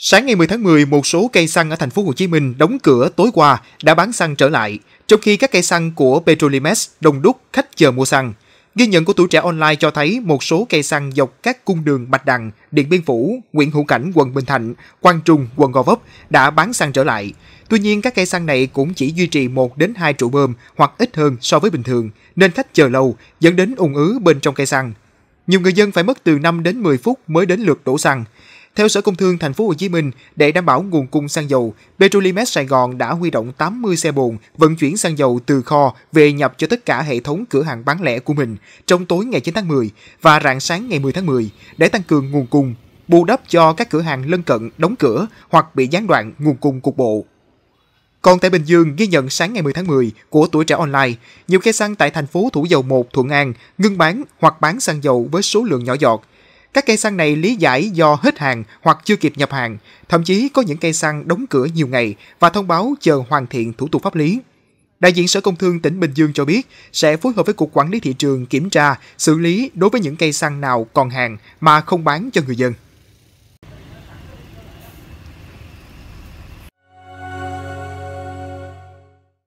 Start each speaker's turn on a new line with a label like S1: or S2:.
S1: Sáng ngày 10 tháng 10, một số cây xăng ở thành phố Hồ Chí Minh đóng cửa tối qua đã bán xăng trở lại, trong khi các cây xăng của Petrolimex đông đúc khách chờ mua xăng. Ghi nhận của tuổi trẻ online cho thấy một số cây xăng dọc các cung đường Bạch Đằng, Điện Biên Phủ, Nguyễn Hữu Cảnh, quận Bình Thạnh, Quang Trung, quận Gò Vấp đã bán xăng trở lại. Tuy nhiên, các cây xăng này cũng chỉ duy trì 1 đến 2 trụ bơm hoặc ít hơn so với bình thường, nên khách chờ lâu, dẫn đến ủng ứ bên trong cây xăng. Nhiều người dân phải mất từ 5 đến 10 phút mới đến lượt đổ xăng. Theo Sở Công Thương Thành phố Hồ Chí Minh, để đảm bảo nguồn cung xăng dầu, Petrolimex Sài Gòn đã huy động 80 xe bồn vận chuyển xăng dầu từ kho về nhập cho tất cả hệ thống cửa hàng bán lẻ của mình trong tối ngày 9 tháng 10 và rạng sáng ngày 10 tháng 10 để tăng cường nguồn cung, bù đắp cho các cửa hàng lân cận đóng cửa hoặc bị gián đoạn nguồn cung cục bộ. Còn tại Bình Dương, ghi nhận sáng ngày 10 tháng 10 của tuổi trẻ online, nhiều cây xăng tại thành phố Thủ Dầu 1, Thuận An ngưng bán hoặc bán xăng dầu với số lượng nhỏ giọt – các cây xăng này lý giải do hết hàng hoặc chưa kịp nhập hàng, thậm chí có những cây xăng đóng cửa nhiều ngày và thông báo chờ hoàn thiện thủ tục pháp lý. Đại diện Sở Công Thương tỉnh Bình Dương cho biết sẽ phối hợp với Cục Quản lý Thị trường kiểm tra, xử lý đối với những cây xăng nào còn hàng mà không bán cho người dân.